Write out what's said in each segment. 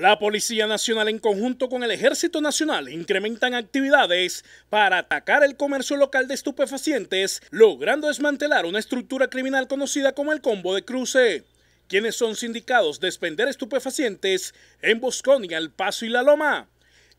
La Policía Nacional en conjunto con el Ejército Nacional incrementan actividades para atacar el comercio local de estupefacientes, logrando desmantelar una estructura criminal conocida como el Combo de Cruce, quienes son sindicados de expender estupefacientes en Bosconia, El Paso y La Loma.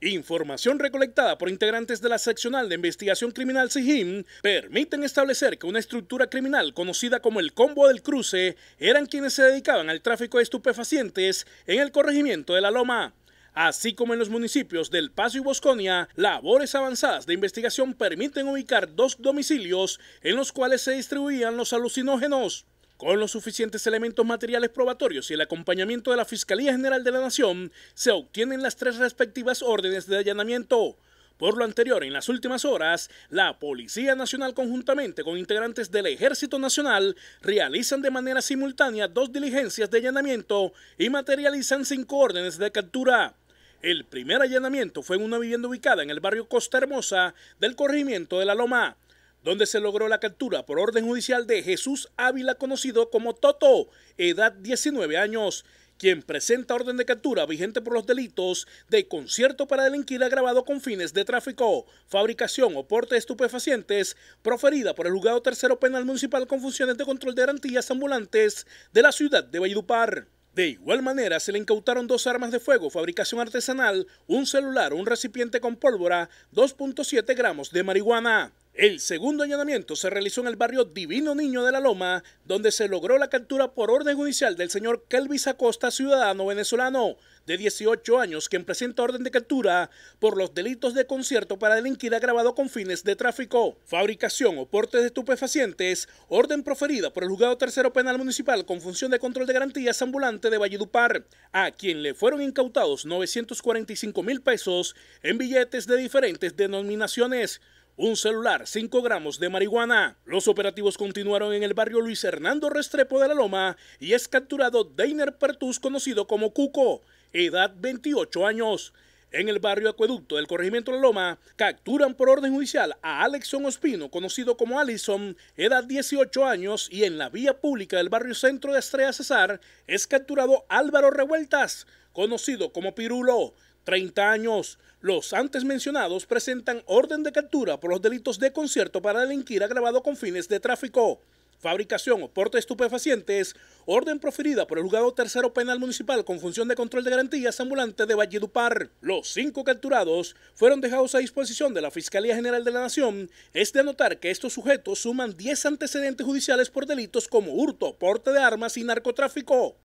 Información recolectada por integrantes de la seccional de investigación criminal SIGIM permiten establecer que una estructura criminal conocida como el Combo del Cruce eran quienes se dedicaban al tráfico de estupefacientes en el corregimiento de La Loma. Así como en los municipios del Paso y Bosconia, labores avanzadas de investigación permiten ubicar dos domicilios en los cuales se distribuían los alucinógenos. Con los suficientes elementos materiales probatorios y el acompañamiento de la Fiscalía General de la Nación, se obtienen las tres respectivas órdenes de allanamiento. Por lo anterior, en las últimas horas, la Policía Nacional conjuntamente con integrantes del Ejército Nacional realizan de manera simultánea dos diligencias de allanamiento y materializan cinco órdenes de captura. El primer allanamiento fue en una vivienda ubicada en el barrio Costa Hermosa del corregimiento de La Loma, donde se logró la captura por orden judicial de Jesús Ávila, conocido como Toto, edad 19 años, quien presenta orden de captura vigente por los delitos de concierto para delinquir agravado con fines de tráfico, fabricación o porte de estupefacientes, proferida por el juzgado tercero penal municipal con funciones de control de garantías ambulantes de la ciudad de Valledupar. De igual manera, se le incautaron dos armas de fuego, fabricación artesanal, un celular, un recipiente con pólvora, 2.7 gramos de marihuana. El segundo allanamiento se realizó en el barrio Divino Niño de la Loma, donde se logró la captura por orden judicial del señor Kelvis Acosta, ciudadano venezolano de 18 años, quien presenta orden de captura por los delitos de concierto para delinquir agravado con fines de tráfico, fabricación o porte de estupefacientes, orden proferida por el juzgado tercero penal municipal con función de control de garantías ambulante de Valledupar, a quien le fueron incautados 945 mil pesos en billetes de diferentes denominaciones un celular, 5 gramos de marihuana. Los operativos continuaron en el barrio Luis Hernando Restrepo de la Loma y es capturado Dainer Pertus, conocido como Cuco, edad 28 años. En el barrio Acueducto del Corregimiento La Loma, capturan por orden judicial a Alexon Ospino, conocido como Alison, edad 18 años, y en la vía pública del barrio Centro de Estrella Cesar es capturado Álvaro Revueltas, conocido como Pirulo. 30 años. Los antes mencionados presentan orden de captura por los delitos de concierto para delinquir agravado con fines de tráfico, fabricación o porte de estupefacientes, orden proferida por el juzgado tercero penal municipal con función de control de garantías ambulante de Valledupar. Los cinco capturados fueron dejados a disposición de la Fiscalía General de la Nación. Es de anotar que estos sujetos suman 10 antecedentes judiciales por delitos como hurto, porte de armas y narcotráfico.